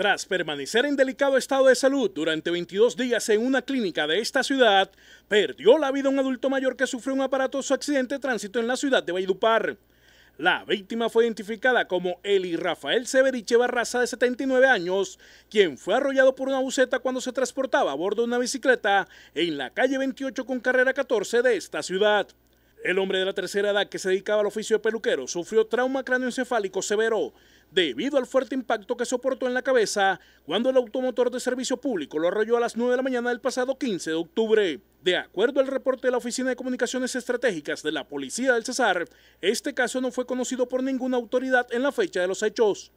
Tras permanecer en delicado estado de salud durante 22 días en una clínica de esta ciudad, perdió la vida un adulto mayor que sufrió un aparatoso accidente de tránsito en la ciudad de Valledupar. La víctima fue identificada como Eli Rafael Severiche Barraza, de 79 años, quien fue arrollado por una buceta cuando se transportaba a bordo de una bicicleta en la calle 28 con carrera 14 de esta ciudad. El hombre de la tercera edad que se dedicaba al oficio de peluquero sufrió trauma cráneoencefálico severo debido al fuerte impacto que soportó en la cabeza cuando el automotor de servicio público lo arrolló a las 9 de la mañana del pasado 15 de octubre. De acuerdo al reporte de la Oficina de Comunicaciones Estratégicas de la Policía del Cesar, este caso no fue conocido por ninguna autoridad en la fecha de los hechos.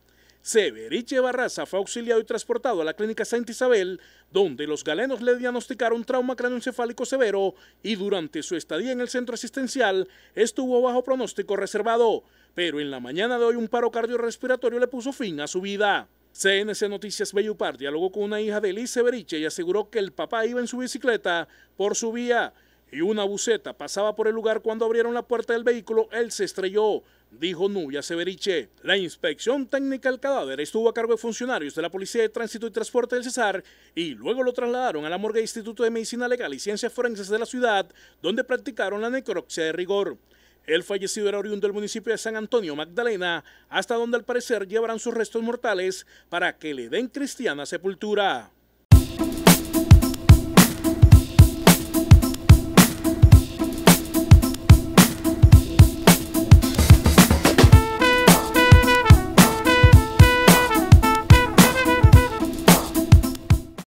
Severiche Barraza fue auxiliado y transportado a la clínica Santa Isabel, donde los galenos le diagnosticaron trauma cranioencefálico severo y durante su estadía en el centro asistencial estuvo bajo pronóstico reservado, pero en la mañana de hoy un paro cardiorrespiratorio le puso fin a su vida. CNC Noticias Bellupar dialogó con una hija de Liz Severiche y aseguró que el papá iba en su bicicleta por su vía y una buceta pasaba por el lugar cuando abrieron la puerta del vehículo, él se estrelló, dijo Nubia Severiche. La inspección técnica del cadáver estuvo a cargo de funcionarios de la Policía de Tránsito y Transporte del Cesar y luego lo trasladaron a la morgue Instituto de Medicina Legal y Ciencias Forenses de la ciudad, donde practicaron la necropsia de rigor. El fallecido era oriundo del municipio de San Antonio, Magdalena, hasta donde al parecer llevarán sus restos mortales para que le den cristiana sepultura.